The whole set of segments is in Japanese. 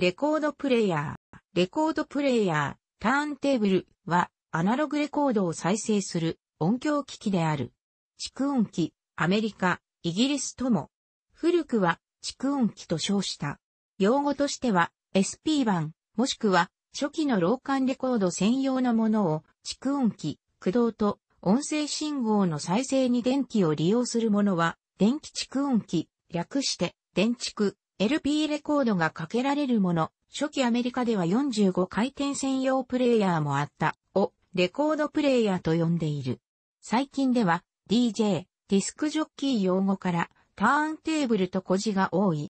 レコードプレイヤー。レコードプレイヤー、ターンテーブルは、アナログレコードを再生する音響機器である。蓄音機、アメリカ、イギリスとも。古くは、蓄音機と称した。用語としては、SP 版、もしくは、初期の老管レコード専用のものを、蓄音機、駆動と、音声信号の再生に電気を利用するものは、電気蓄音機、略して、電蓄 LP レコードがかけられるもの、初期アメリカでは45回転専用プレイヤーもあった、をレコードプレイヤーと呼んでいる。最近では DJ、ディスクジョッキー用語からターンテーブルと小字が多い。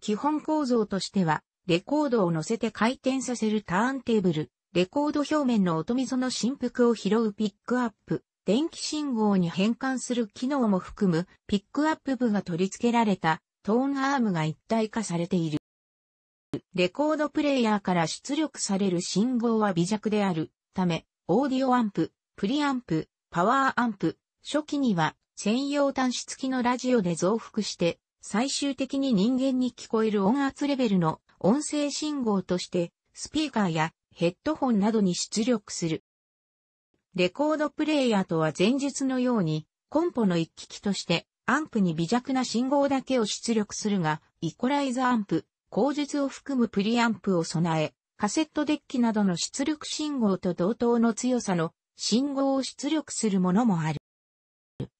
基本構造としては、レコードを乗せて回転させるターンテーブル、レコード表面の音溝の振幅を拾うピックアップ、電気信号に変換する機能も含むピックアップ部が取り付けられたトーンアームが一体化されている。レコードプレイヤーから出力される信号は微弱であるため、オーディオアンプ、プリアンプ、パワーアンプ、初期には専用端子付きのラジオで増幅して、最終的に人間に聞こえる音圧レベルの音声信号として、スピーカーやヘッドホンなどに出力する。レコードプレイヤーとは前述のように、コンポの一機器としてアンプに微弱な信号だけを出力するが、イコライザアンプ、口述を含むプリアンプを備え、カセットデッキなどの出力信号と同等の強さの信号を出力するものもある。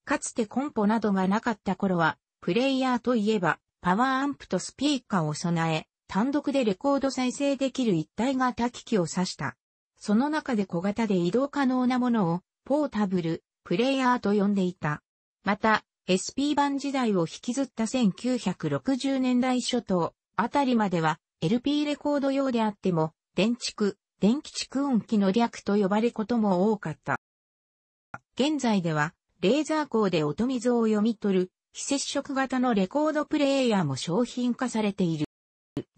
かつてコンポなどがなかった頃は、プレイヤーといえば、パワーアンプとスピーカーを備え、単独でレコード再生できる一体型機器を指した。その中で小型で移動可能なものを、ポータブル、プレイヤーと呼んでいた。また、SP 版時代を引きずった1960年代初頭あたりまでは LP レコード用であっても電蓄、電気蓄音機の略と呼ばれることも多かった。現在ではレーザー光で音水を読み取る非接触型のレコードプレイヤーも商品化されている。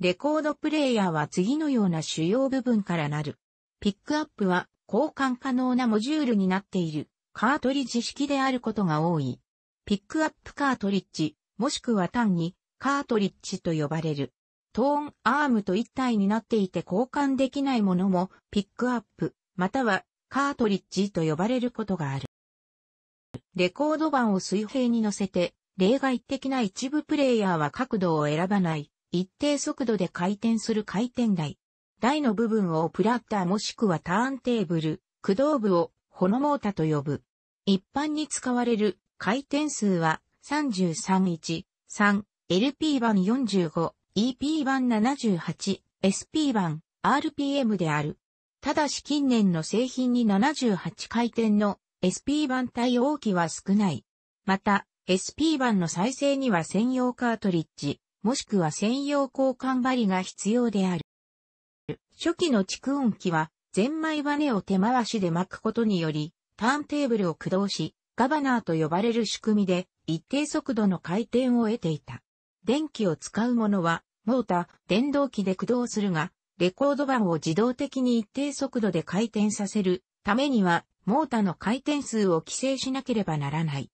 レコードプレイヤーは次のような主要部分からなる。ピックアップは交換可能なモジュールになっているカートリッジ式であることが多い。ピックアップカートリッジ、もしくは単にカートリッジと呼ばれる。トーンアームと一体になっていて交換できないものもピックアップ、またはカートリッジと呼ばれることがある。レコード板を水平に乗せて、例外的な一部プレイヤーは角度を選ばない、一定速度で回転する回転台。台の部分をプラッターもしくはターンテーブル、駆動部をホノモータと呼ぶ。一般に使われる回転数は3313、LP 版45、EP 版78、SP 版、RPM である。ただし近年の製品に78回転の SP 版対応機は少ない。また、SP 版の再生には専用カートリッジ、もしくは専用交換針が必要である。初期の蓄音機は、ゼンマイバネを手回しで巻くことにより、ターンテーブルを駆動し、ガバナーと呼ばれる仕組みで一定速度の回転を得ていた。電気を使うものは、モータ、電動機で駆動するが、レコード盤を自動的に一定速度で回転させるためには、モータの回転数を規制しなければならない。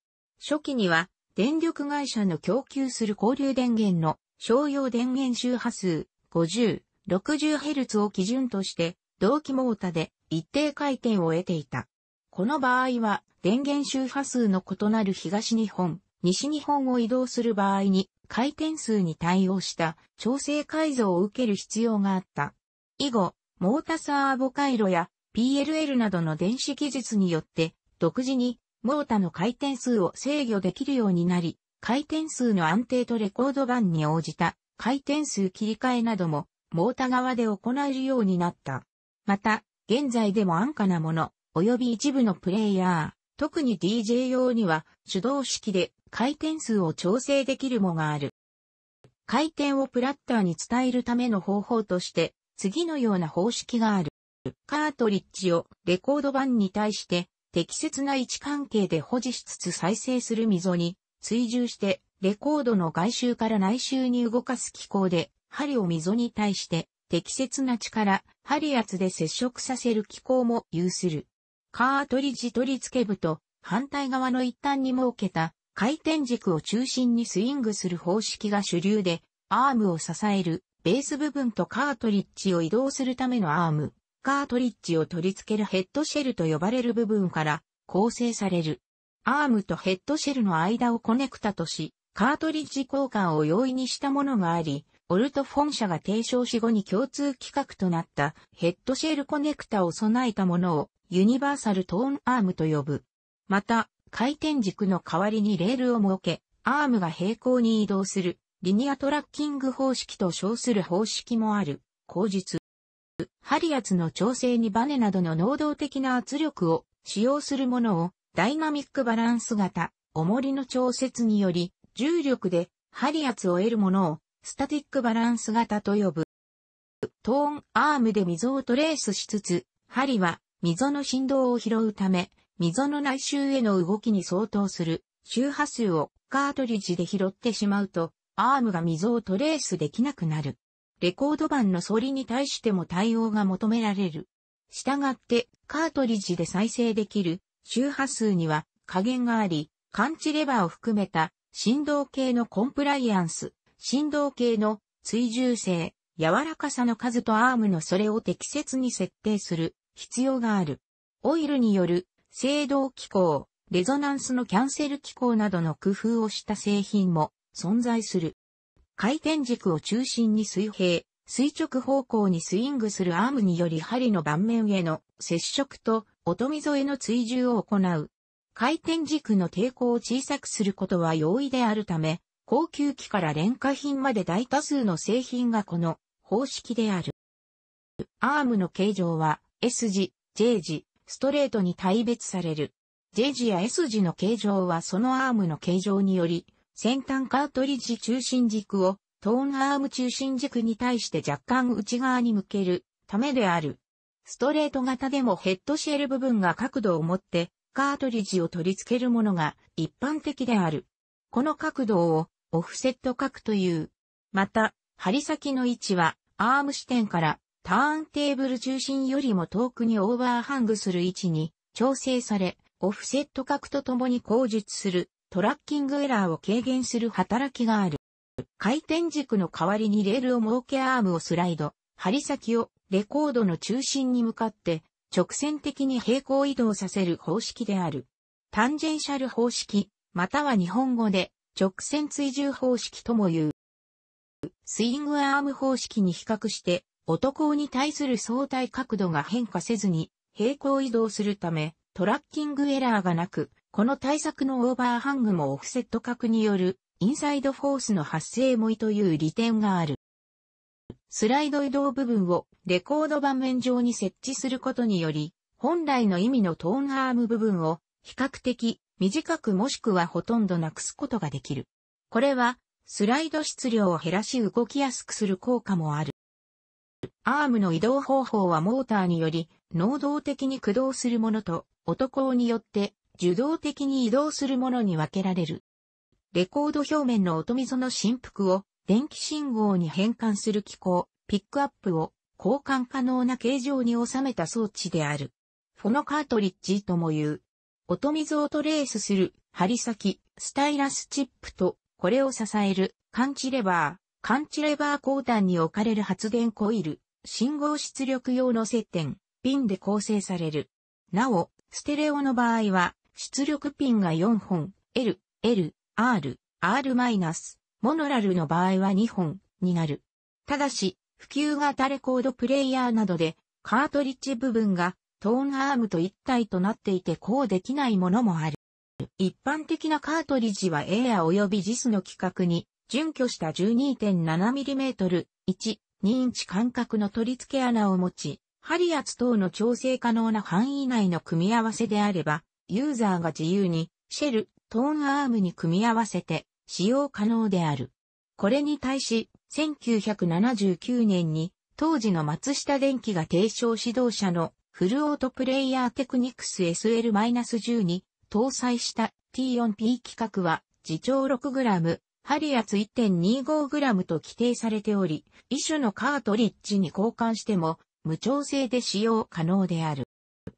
初期には、電力会社の供給する交流電源の商用電源周波数50、60Hz を基準として、同期モータで一定回転を得ていた。この場合は、電源周波数の異なる東日本、西日本を移動する場合に回転数に対応した調整改造を受ける必要があった。以後、モータサーボ回路や PLL などの電子技術によって独自にモータの回転数を制御できるようになり、回転数の安定とレコード版に応じた回転数切り替えなどもモータ側で行えるようになった。また、現在でも安価なもの、及び一部のプレイヤー、特に DJ 用には手動式で回転数を調整できるもがある。回転をプラッターに伝えるための方法として、次のような方式がある。カートリッジをレコード版に対して適切な位置関係で保持しつつ再生する溝に追従してレコードの外周から内周に動かす機構で針を溝に対して適切な力、針圧で接触させる機構も有する。カートリッジ取り付け部と反対側の一端に設けた回転軸を中心にスイングする方式が主流で、アームを支えるベース部分とカートリッジを移動するためのアーム、カートリッジを取り付けるヘッドシェルと呼ばれる部分から構成される。アームとヘッドシェルの間をコネクタとし、カートリッジ交換を容易にしたものがあり、オルトフォン社が提唱し後に共通規格となったヘッドシェルコネクタを備えたものをユニバーサルトーンアームと呼ぶ。また、回転軸の代わりにレールを設け、アームが平行に移動するリニアトラッキング方式と称する方式もある。後日、ハリアツの調整にバネなどの能動的な圧力を使用するものをダイナミックバランス型、重りの調節により重力でハリアツを得るものをスタティックバランス型と呼ぶ。トーンアームで溝をトレースしつつ、針は溝の振動を拾うため、溝の内周への動きに相当する周波数をカートリッジで拾ってしまうと、アームが溝をトレースできなくなる。レコード版の反りに対しても対応が求められる。したがって、カートリッジで再生できる周波数には加減があり、感知レバーを含めた振動系のコンプライアンス、振動系の追従性、柔らかさの数とアームのそれを適切に設定する必要がある。オイルによる制動機構、レゾナンスのキャンセル機構などの工夫をした製品も存在する。回転軸を中心に水平、垂直方向にスイングするアームにより針の盤面への接触と音溝への追従を行う。回転軸の抵抗を小さくすることは容易であるため、高級機から廉価品まで大多数の製品がこの方式である。アームの形状は S 字、J 字、ストレートに大別される。J 字や S 字の形状はそのアームの形状により、先端カートリッジ中心軸をトーンアーム中心軸に対して若干内側に向けるためである。ストレート型でもヘッドシェル部分が角度を持ってカートリッジを取り付けるものが一般的である。この角度をオフセット角という。また、針先の位置は、アーム視点からターンテーブル中心よりも遠くにオーバーハングする位置に調整され、オフセット角とともに口述するトラッキングエラーを軽減する働きがある。回転軸の代わりにレールを設けアームをスライド、針先をレコードの中心に向かって直線的に平行移動させる方式である。タンジェンシャル方式、または日本語で直線追従方式とも言う。スイングアーム方式に比較して、男に対する相対角度が変化せずに平行移動するため、トラッキングエラーがなく、この対策のオーバーハングもオフセット角によるインサイドフォースの発生もいという利点がある。スライド移動部分をレコード盤面上に設置することにより、本来の意味のトーンアーム部分を比較的短くもしくはほとんどなくすことができる。これは、スライド質量を減らし動きやすくする効果もある。アームの移動方法はモーターにより、能動的に駆動するものと、男によって受動的に移動するものに分けられる。レコード表面の音溝の振幅を電気信号に変換する機構、ピックアップを交換可能な形状に収めた装置である。フォノカートリッジとも言う、音水をトレースする針先、スタイラスチップと、これを支える感知レバー、感知レバー後端に置かれる発電コイル、信号出力用の接点、ピンで構成される。なお、ステレオの場合は、出力ピンが4本、L、L、R、R-、モノラルの場合は2本になる。ただし、普及型レコードプレイヤーなどで、カートリッジ部分がトーンアームと一体となっていてこうできないものもある。一般的なカートリッジはエア及び JIS の規格に準拠した 12.7mm、1、2インチ間隔の取り付け穴を持ち、針圧等の調整可能な範囲内の組み合わせであれば、ユーザーが自由にシェル、トーンアームに組み合わせて使用可能である。これに対し、1979年に当時の松下電機が提唱指導者のフルオートプレイヤーテクニクス SL-10 に搭載した T4P 規格は、自重 6g、針圧 1.25g と規定されており、一種のカートリッジに交換しても、無調整で使用可能である。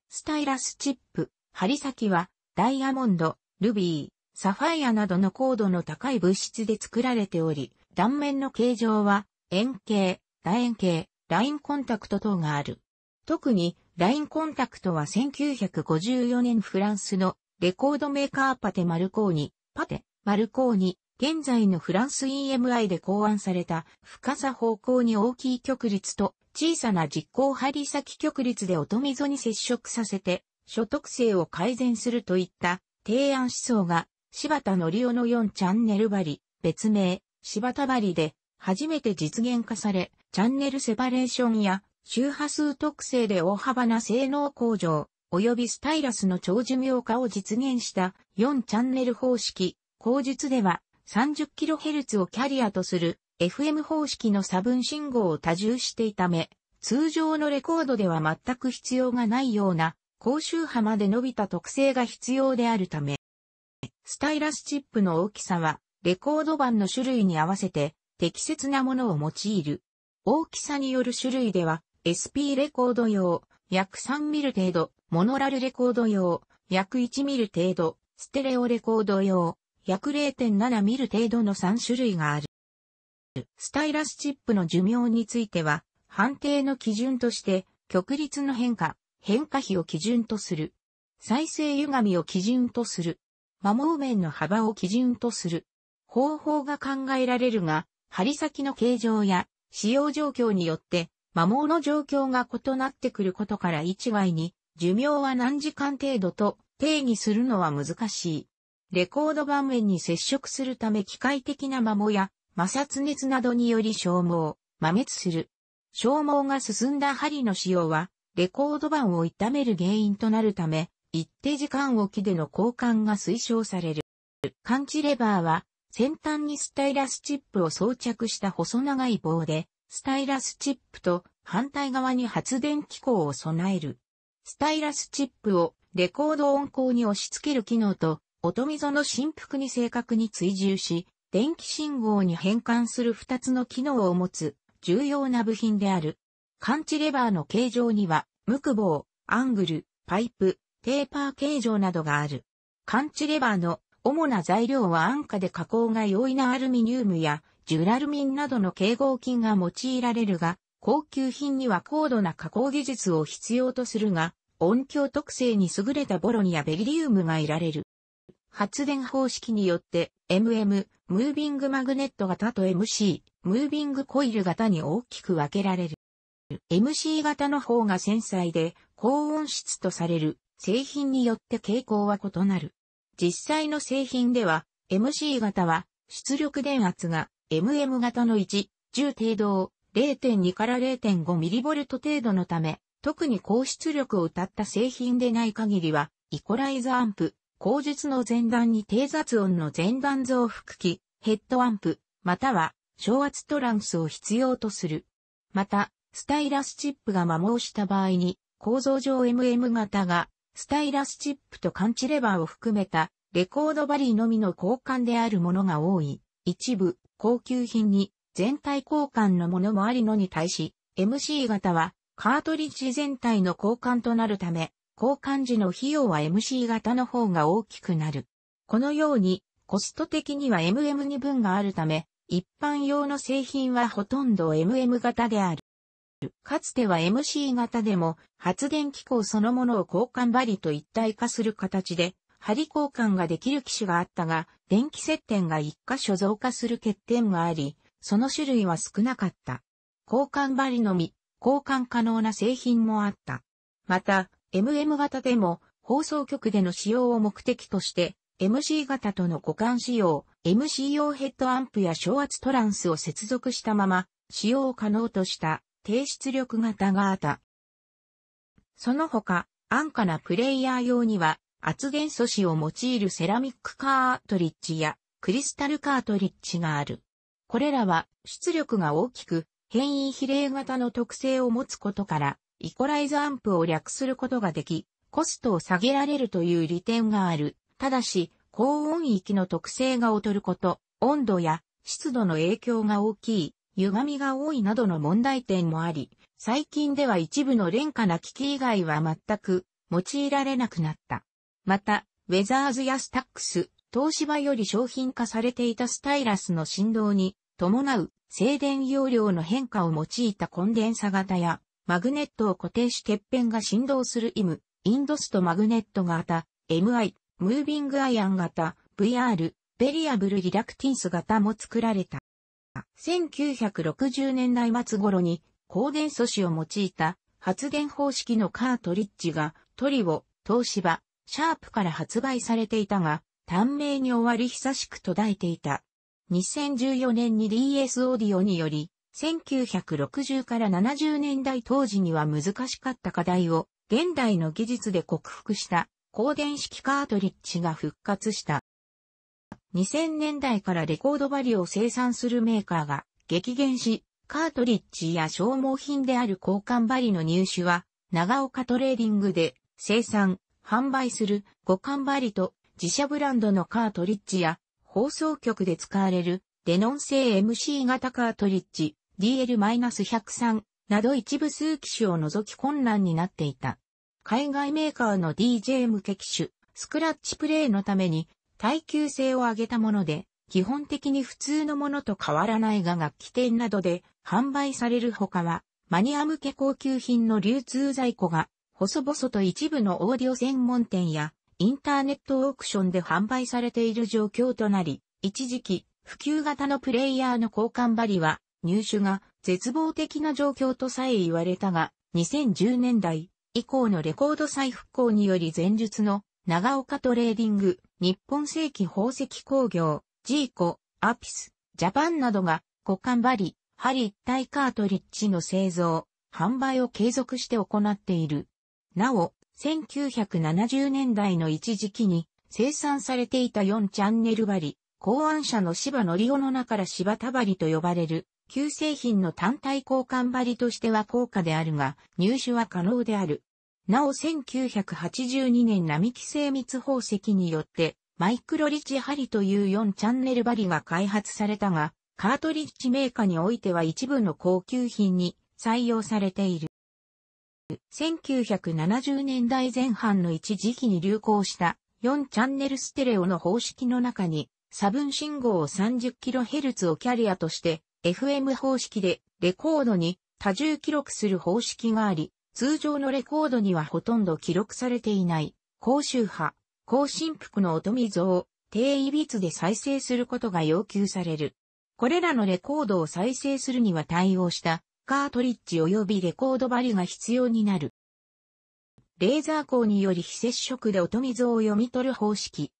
スタイラスチップ、針先は、ダイヤモンド、ルビー、サファイアなどの高度の高い物質で作られており、断面の形状は、円形、楕円形、ラインコンタクト等がある。特に、ラインコンタクトは1954年フランスのレコードメーカーパテ・マルコーニ、パテ、マルコーニ、現在のフランス EMI で考案された深さ方向に大きい曲率と小さな実行針先曲率で音溝に接触させて所得性を改善するといった提案思想が柴田則夫の4チャンネル針、別名、柴田針で初めて実現化されチャンネルセパレーションや周波数特性で大幅な性能向上、及びスタイラスの長寿命化を実現した4チャンネル方式、後述では 30kHz をキャリアとする FM 方式の差分信号を多重していため、通常のレコードでは全く必要がないような高周波まで伸びた特性が必要であるため、スタイラスチップの大きさはレコード版の種類に合わせて適切なものを用いる。大きさによる種類では SP レコード用、約3ミル程度、モノラルレコード用、約1ミル程度、ステレオレコード用、約0.7ミル程度の3種類がある。スタイラスチップの寿命については、判定の基準として、曲率の変化、変化比を基準とする。再生歪みを基準とする。摩耗面の幅を基準とする。方法が考えられるが、針先の形状や使用状況によって摩耗の状況が異なってくることから一概に、寿命は何時間程度と定義するのは難しい。レコード盤面に接触するため機械的な摩耗や摩擦熱などにより消耗、摩滅する。消耗が進んだ針の使用は、レコード盤を痛める原因となるため、一定時間おきでの交換が推奨される。感知レバーは、先端にスタイラスチップを装着した細長い棒で、スタイラスチップと反対側に発電機構を備える。スタイラスチップをレコード音高に押し付ける機能と、音溝の振幅に正確に追従し、電気信号に変換する2つの機能を持つ重要な部品である。感知レバーの形状には、無垢棒、アングル、パイプ、テーパー形状などがある。感知レバーの主な材料は安価で加工が容易なアルミニウムやジュラルミンなどの形合金が用いられるが、高級品には高度な加工技術を必要とするが、音響特性に優れたボロニやベリリウムがいられる。発電方式によって MM、ムービングマグネット型と MC、ムービングコイル型に大きく分けられる。MC 型の方が繊細で高音質とされる製品によって傾向は異なる。実際の製品では MC 型は出力電圧が MM 型の1、10程度を0.2から0.5ミリボルト程度のため、特に高出力を謳った製品でない限りは、イコライザアンプ、口述の前段に低雑音の前段増幅器、ヘッドアンプ、または小圧トランスを必要とする。また、スタイラスチップが摩耗した場合に、構造上 MM 型が、スタイラスチップと感知レバーを含めた、レコードバリーのみの交換であるものが多い。一部、高級品に全体交換のものもありのに対し、MC 型はカートリッジ全体の交換となるため、交換時の費用は MC 型の方が大きくなる。このように、コスト的には MM に分があるため、一般用の製品はほとんど MM 型である。かつては MC 型でも発電機構そのものを交換針と一体化する形で針交換ができる機種があったが、電気接点が一箇所増加する欠点があり、その種類は少なかった。交換針のみ、交換可能な製品もあった。また、MM 型でも、放送局での使用を目的として、MC 型との互換使用、MC 用ヘッドアンプや小圧トランスを接続したまま、使用可能とした低出力型があった。その他、安価なプレイヤー用には、圧元素子を用いるセラミックカートリッジやクリスタルカートリッジがある。これらは出力が大きく変異比例型の特性を持つことからイコライズアンプを略することができ、コストを下げられるという利点がある。ただし、高温域の特性が劣ること、温度や湿度の影響が大きい、歪みが多いなどの問題点もあり、最近では一部の廉価な機器以外は全く用いられなくなった。また、ウェザーズやスタックス、東芝より商品化されていたスタイラスの振動に伴う静電容量の変化を用いたコンデンサ型やマグネットを固定し欠片が振動する IM、インドストマグネット型、MI、ムービングアイアン型、VR、ベリアブルリラクティンス型も作られた。1960年代末頃に高電素子を用いた発電方式のカートリッジがトリオ、東芝、シャープから発売されていたが、短命に終わり久しく途絶えていた。2014年に DS オーディオにより、1960から70年代当時には難しかった課題を、現代の技術で克服した、光電式カートリッジが復活した。2000年代からレコードバリを生産するメーカーが激減し、カートリッジや消耗品である交換バリの入手は、長岡トレーディングで生産、販売する五感バリと自社ブランドのカートリッジや放送局で使われるデノン製 MC 型カートリッジ DL-103 など一部数機種を除き困難になっていた。海外メーカーの DJ 向け機種、スクラッチプレイのために耐久性を上げたもので、基本的に普通のものと変わらないが楽器店などで販売されるほかは、マニア向け高級品の流通在庫が細々と一部のオーディオ専門店やインターネットオークションで販売されている状況となり、一時期、普及型のプレイヤーの交換針は、入手が絶望的な状況とさえ言われたが、2010年代以降のレコード再復興により前述の長岡トレーディング、日本正規宝石工業、ジーコ、アピス、ジャパンなどが、股換針、針一体カートリッジの製造、販売を継続して行っている。なお、1970年代の一時期に生産されていた4チャンネル針、考案者の芝のりおの中から芝田針と呼ばれる、旧製品の単体交換針としては高価であるが、入手は可能である。なお1982年並木精密宝石によって、マイクロリチ針という4チャンネル針が開発されたが、カートリッジメーカーにおいては一部の高級品に採用されている。1970年代前半の一時期に流行した4チャンネルステレオの方式の中に差分信号を 30kHz をキャリアとして FM 方式でレコードに多重記録する方式があり、通常のレコードにはほとんど記録されていない高周波、高振幅の音水を低いびつで再生することが要求される。これらのレコードを再生するには対応したカートリッジ及びレコード針が必要になる。レーザー光により非接触で音水を読み取る方式。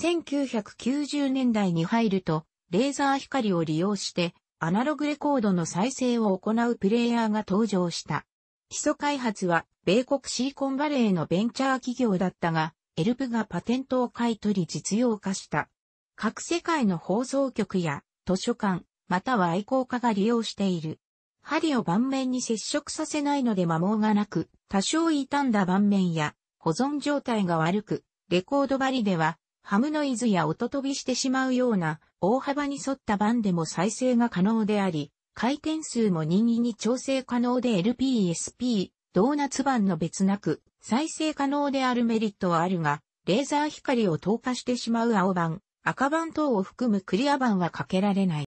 1990年代に入ると、レーザー光を利用して、アナログレコードの再生を行うプレイヤーが登場した。基礎開発は、米国シーコンバレーのベンチャー企業だったが、エルプがパテントを買い取り実用化した。各世界の放送局や図書館、または愛好家が利用している。針を盤面に接触させないので摩耗がなく、多少傷んだ盤面や、保存状態が悪く、レコード針では、ハムノイズや音飛びしてしまうような、大幅に沿った盤でも再生が可能であり、回転数も任意に調整可能で LPSP、ドーナツ盤の別なく、再生可能であるメリットはあるが、レーザー光を透過してしまう青盤、赤盤等を含むクリア盤はかけられない。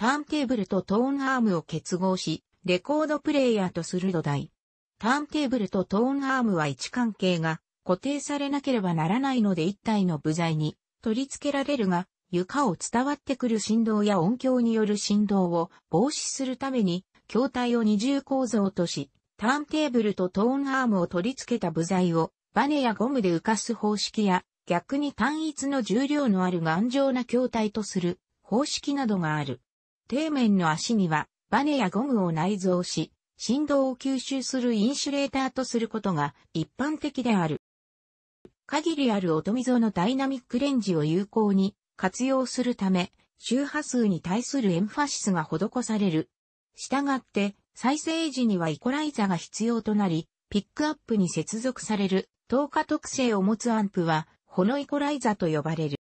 ターンテーブルとトーンアームを結合し、レコードプレイヤーとする土台。ターンテーブルとトーンアームは位置関係が固定されなければならないので一体の部材に取り付けられるが、床を伝わってくる振動や音響による振動を防止するために、筐体を二重構造とし、ターンテーブルとトーンアームを取り付けた部材をバネやゴムで浮かす方式や、逆に単一の重量のある頑丈な筐体とする方式などがある。底面の足にはバネやゴムを内蔵し、振動を吸収するインシュレーターとすることが一般的である。限りある音溝のダイナミックレンジを有効に活用するため、周波数に対するエンファシスが施される。したがって、再生時にはイコライザが必要となり、ピックアップに接続される、透過特性を持つアンプは、ホノイコライザと呼ばれる。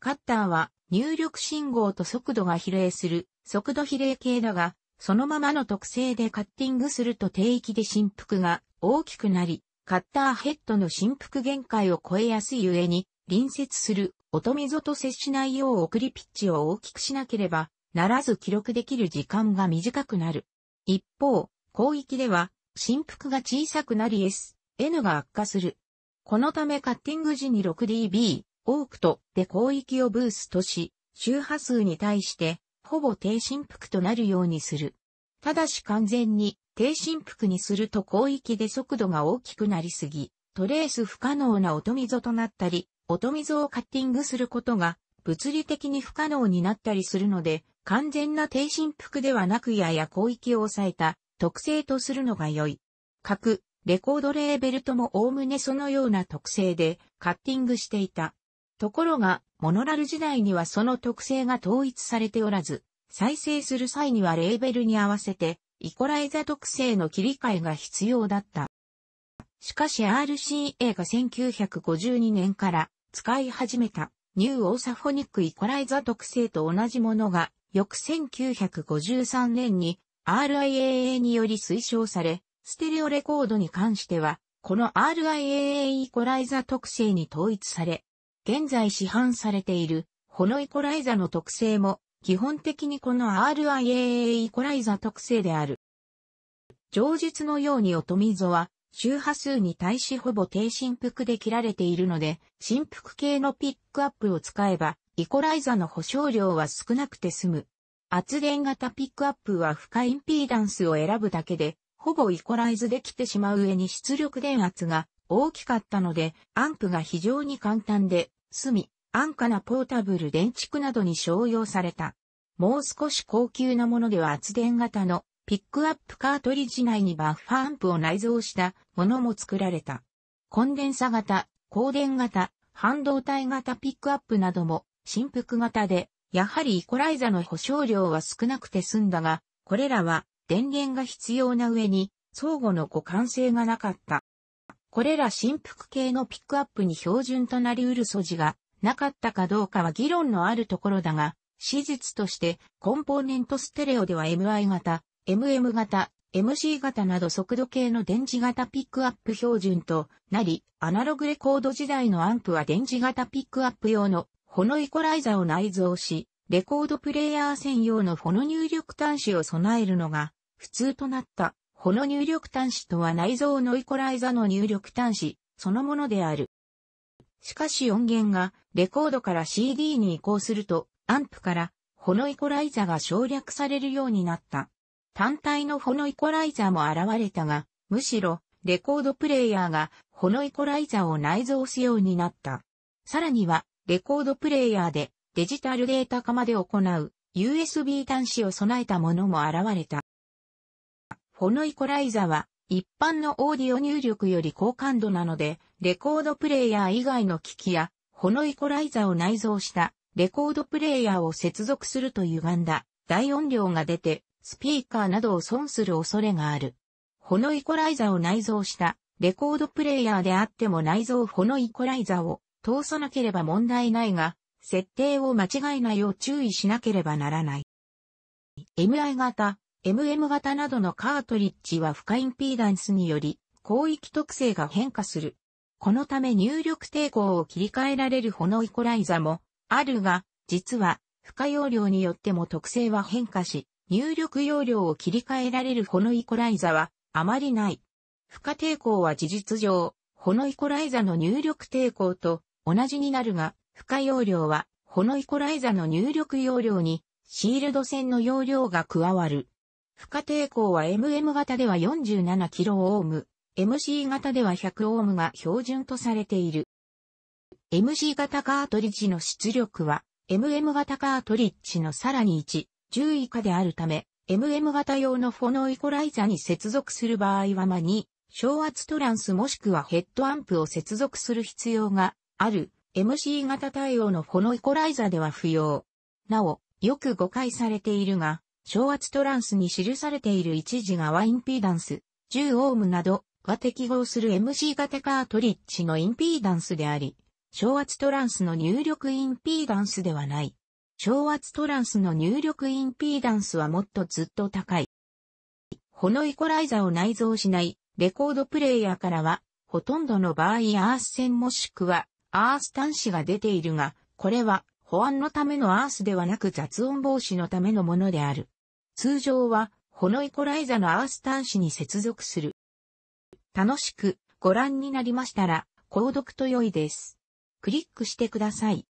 カッターは、入力信号と速度が比例する速度比例系だが、そのままの特性でカッティングすると低域で振幅が大きくなり、カッターヘッドの振幅限界を超えやすい上に、隣接する音溝と接しないよう送りピッチを大きくしなければならず記録できる時間が短くなる。一方、広域では振幅が小さくなり S、N が悪化する。このためカッティング時に 6dB、多くとで広域をブーストし、周波数に対して、ほぼ低振幅となるようにする。ただし完全に低振幅にすると広域で速度が大きくなりすぎ、トレース不可能な音溝となったり、音溝をカッティングすることが物理的に不可能になったりするので、完全な低振幅ではなくやや広域を抑えた特性とするのが良い。各レコードレーベルともおおむねそのような特性でカッティングしていた。ところが、モノラル時代にはその特性が統一されておらず、再生する際にはレーベルに合わせて、イコライザ特性の切り替えが必要だった。しかし RCA が1952年から使い始めたニューオーサフォニックイコライザ特性と同じものが翌1953年に RIAA により推奨され、ステレオレコードに関しては、この RIAA イコライザ特性に統一され、現在市販されている、ホノイコライザの特性も、基本的にこの RIAA イコライザ特性である。上述のように音溝は、周波数に対しほぼ低振幅で切られているので、振幅系のピックアップを使えば、イコライザの保証量は少なくて済む。圧電型ピックアップは深インピーダンスを選ぶだけで、ほぼイコライズできてしまう上に出力電圧が大きかったので、アンプが非常に簡単で隅、安価なポータブル電池などに商用された。もう少し高級なものでは圧電型のピックアップカートリッジ内にバッファアンプを内蔵したものも作られた。コンデンサ型、光電型、半導体型ピックアップなども振幅型で、やはりイコライザの保証量は少なくて済んだが、これらは電源が必要な上に相互の互換性がなかった。これら振幅系のピックアップに標準となりうる素地がなかったかどうかは議論のあるところだが、史実としてコンポーネントステレオでは MI 型、MM 型、MC 型など速度系の電磁型ピックアップ標準となり、アナログレコード時代のアンプは電磁型ピックアップ用のフノイコライザを内蔵し、レコードプレイヤー専用のフォノ入力端子を備えるのが普通となった。この入力端子とは内蔵のイコライザの入力端子そのものである。しかし音源がレコードから CD に移行するとアンプからホノイコライザが省略されるようになった。単体のホノイコライザも現れたが、むしろレコードプレイヤーがホノイコライザを内蔵すようになった。さらにはレコードプレイヤーでデジタルデータ化まで行う USB 端子を備えたものも現れた。フォノイコライザは、一般のオーディオ入力より高感度なので、レコードプレイヤー以外の機器や、フォノイコライザを内蔵したレコードプレイヤーを接続すると歪んだ大音量が出て、スピーカーなどを損する恐れがある。フォノイコライザを内蔵したレコードプレイヤーであっても内蔵フォノイコライザを通さなければ問題ないが、設定を間違えないよう注意しなければならない。MI 型 MM 型などのカートリッジは負荷インピーダンスにより広域特性が変化する。このため入力抵抗を切り替えられる炎イコライザもあるが、実は負荷容量によっても特性は変化し、入力容量を切り替えられる炎イコライザはあまりない。負荷抵抗は事実上、炎イコライザの入力抵抗と同じになるが、負荷容量は炎イコライザの入力容量にシールド線の容量が加わる。負荷抵抗は MM 型では 47kΩ、MC 型では 100Ω が標準とされている。MC 型カートリッジの出力は、MM 型カートリッジのさらに1、10以下であるため、MM 型用のフォノイコライザに接続する場合は間に、小圧トランスもしくはヘッドアンプを接続する必要がある MC 型対応のフォノイコライザでは不要。なお、よく誤解されているが、小圧トランスに記されている一時ワインピーダンス、10オームなどが適合する MC 型カートリッジのインピーダンスであり、小圧トランスの入力インピーダンスではない。小圧トランスの入力インピーダンスはもっとずっと高い。ホノイコライザを内蔵しないレコードプレイヤーからは、ほとんどの場合アース線もしくはアース端子が出ているが、これは保安のためのアースではなく雑音防止のためのものである。通常は、ホノイコライザのアース端子に接続する。楽しくご覧になりましたら、購読と良いです。クリックしてください。